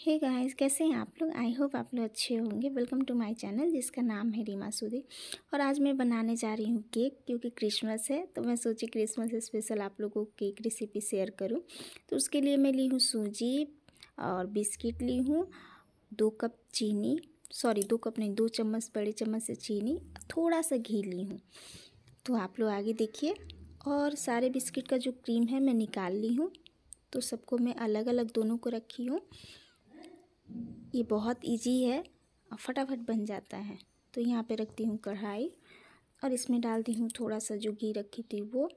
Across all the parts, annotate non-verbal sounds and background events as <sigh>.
हे hey guys कैसे हैं आप लोग आई होप आप लोग अच्छे होंगे वेलकम टू माय चैनल जिसका नाम है रीमा सूदी और आज मैं बनाने जा रही हूँ केक क्योंकि क्रिसमस है तो मैं सोची क्रिसमस स्पेशल आप लोगों को केक रेसिपी शेयर करूँ तो उसके लिए मैं ली हूँ सूजी और बिस्किट ली हूँ दो कप चीनी सॉरी दो कप नहीं दो चम्मच बड़े चम्मच से चीनी थोड़ा सा घी ली हूँ तो आप लोग आगे देखिए और सारे बिस्किट का जो क्रीम है मैं निकाल ली हूँ तो सबको मैं अलग अलग दोनों को रखी हूँ ये बहुत इजी है और फटाफट बन जाता है तो यहाँ पे रखती हूँ कढ़ाई और इसमें डालती हूँ थोड़ा सा जो घी रखी थी वो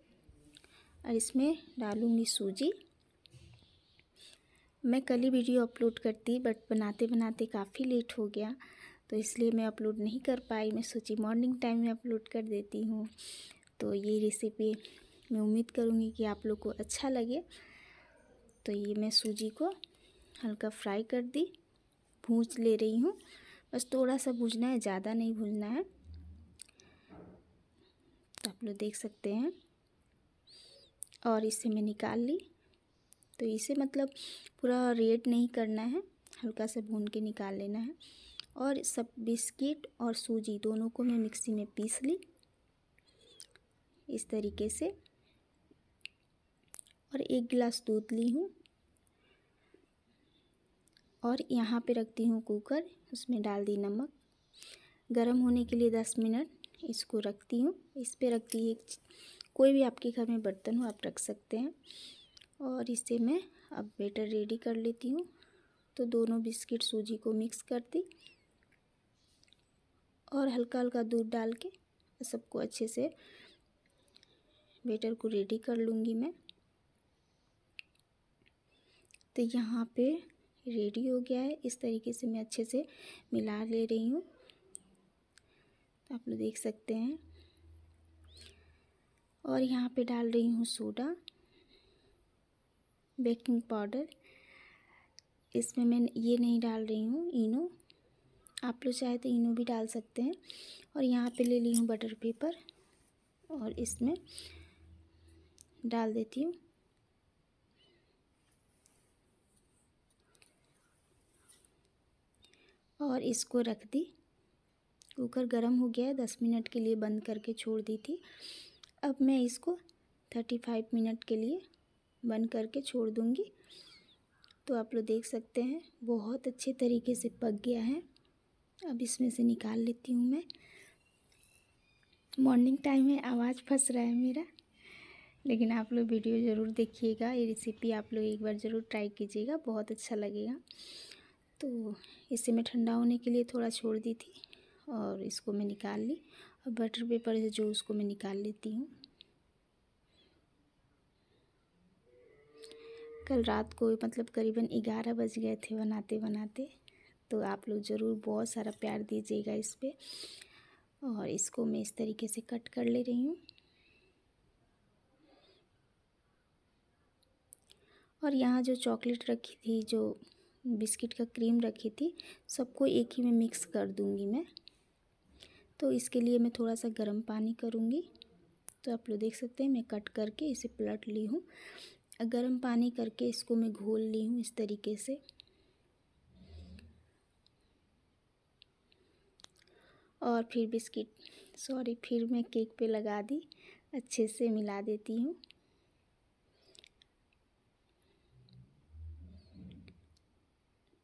और इसमें डालूँगी सूजी मैं कल ही वीडियो अपलोड करती बट बनाते बनाते काफ़ी लेट हो गया तो इसलिए मैं अपलोड नहीं कर पाई मैं सोची मॉर्निंग टाइम में अपलोड कर देती हूँ तो ये रेसिपी मैं उम्मीद करूँगी कि आप लोग को अच्छा लगे तो ये मैं सूजी को हल्का फ्राई कर दी भूज ले रही हूँ बस थोड़ा सा भूजना है ज़्यादा नहीं भूजना है तो आप लोग देख सकते हैं और इसे मैं निकाल ली तो इसे मतलब पूरा रेड नहीं करना है हल्का सा भून के निकाल लेना है और सब बिस्किट और सूजी दोनों को मैं मिक्सी में पीस ली इस तरीके से और एक गिलास दूध ली हूँ और यहाँ पे रखती हूँ कुकर उसमें डाल दी नमक गरम होने के लिए दस मिनट इसको रखती हूँ इस पर रखती है कोई भी आपके घर में बर्तन हो आप रख सकते हैं और इसे मैं अब बेटर रेडी कर लेती हूँ तो दोनों बिस्किट सूजी को मिक्स कर दी और हल्का हल्का दूध डाल के सबको अच्छे से बेटर को रेडी कर लूँगी मैं तो यहाँ पे रेडी हो गया है इस तरीके से मैं अच्छे से मिला ले रही हूँ तो आप लोग देख सकते हैं और यहाँ पे डाल रही हूँ सोडा बेकिंग पाउडर इसमें मैं ये नहीं डाल रही हूँ इनो आप लोग चाहे तो इनो भी डाल सकते हैं और यहाँ पे ले ली हूँ बटर पेपर और इसमें डाल देती हूँ और इसको रख दी कुकर गर्म हो गया है दस मिनट के लिए बंद करके छोड़ दी थी अब मैं इसको थर्टी फाइव मिनट के लिए बंद करके छोड़ दूँगी तो आप लोग देख सकते हैं बहुत अच्छे तरीके से पक गया है अब इसमें से निकाल लेती हूँ मैं मॉर्निंग टाइम में आवाज़ फंस रहा है मेरा लेकिन आप लोग वीडियो ज़रूर देखिएगा ये रेसिपी आप लोग एक बार ज़रूर ट्राई कीजिएगा बहुत अच्छा लगेगा तो इसे मैं ठंडा होने के लिए थोड़ा छोड़ दी थी और इसको मैं निकाल ली और बटर पेपर से जो उसको मैं निकाल लेती हूँ कल रात को मतलब करीबन ग्यारह बज गए थे बनाते बनाते तो आप लोग ज़रूर बहुत सारा प्यार दीजिएगा इस पर और इसको मैं इस तरीके से कट कर ले रही हूँ और यहाँ जो चॉकलेट रखी थी जो बिस्किट का क्रीम रखी थी सबको एक ही में मिक्स कर दूंगी मैं तो इसके लिए मैं थोड़ा सा गर्म पानी करूँगी तो आप लोग देख सकते हैं मैं कट करके इसे पलट ली हूँ गर्म पानी करके इसको मैं घोल ली हूँ इस तरीके से और फिर बिस्किट सॉरी फिर मैं केक पे लगा दी अच्छे से मिला देती हूँ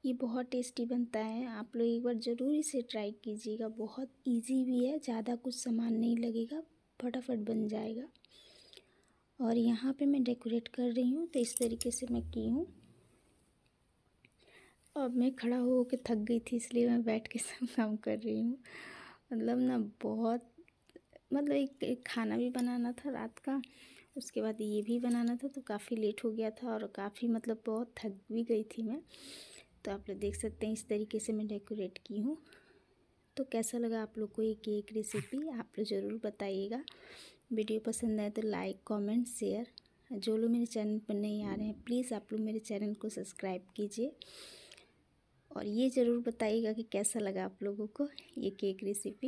ये बहुत टेस्टी बनता है आप लोग एक बार ज़रूर इसे ट्राई कीजिएगा बहुत इजी भी है ज़्यादा कुछ सामान नहीं लगेगा फटाफट बन जाएगा और यहाँ पे मैं डेकोरेट कर रही हूँ तो इस तरीके से मैं की हूँ अब मैं खड़ा हो के थक गई थी इसलिए मैं बैठ के सब <laughs> काम कर रही हूँ मतलब ना बहुत मतलब एक, एक खाना भी बनाना था रात का उसके बाद ये भी बनाना था तो काफ़ी लेट हो गया था और काफ़ी मतलब बहुत थक भी गई थी मैं तो आप लोग देख सकते हैं इस तरीके से मैं डेकोरेट की हूँ तो कैसा लगा आप लोग को ये केक रेसिपी आप लोग ज़रूर बताइएगा वीडियो पसंद आए तो लाइक कमेंट शेयर जो लोग मेरे चैनल पर नहीं आ रहे हैं प्लीज़ आप लोग मेरे चैनल को सब्सक्राइब कीजिए और ये ज़रूर बताइएगा कि कैसा लगा आप लोगों को ये केक रेसिपी